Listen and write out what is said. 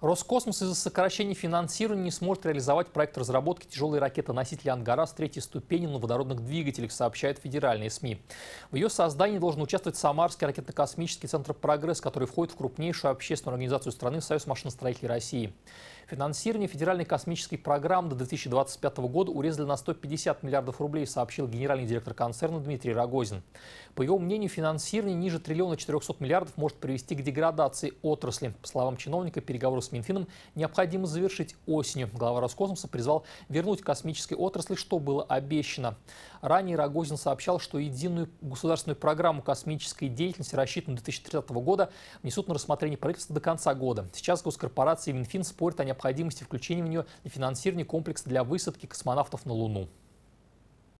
Роскосмос из-за сокращения финансирования не сможет реализовать проект разработки тяжелой ракеты-носителя «Ангара» с третьей ступени на водородных двигателях, сообщает федеральные СМИ. В ее создании должен участвовать Самарский ракетно-космический центр «Прогресс», который входит в крупнейшую общественную организацию страны «Союз машиностроителей России». Финансирование федеральной космической программы до 2025 года урезали на 150 миллиардов рублей, сообщил генеральный директор концерна Дмитрий Рогозин. По его мнению, финансирование ниже триллиона 400 миллиардов может привести к деградации отрасли. По словам чиновника, переговоры с с Минфином необходимо завершить осенью. Глава Роскосмоса призвал вернуть космической отрасли, что было обещано. Ранее Рогозин сообщал, что единую государственную программу космической деятельности, рассчитанную 2030 года, внесут на рассмотрение правительства до конца года. Сейчас госкорпорации и Минфин спорят о необходимости включения в нее и финансирования комплекса для высадки космонавтов на Луну.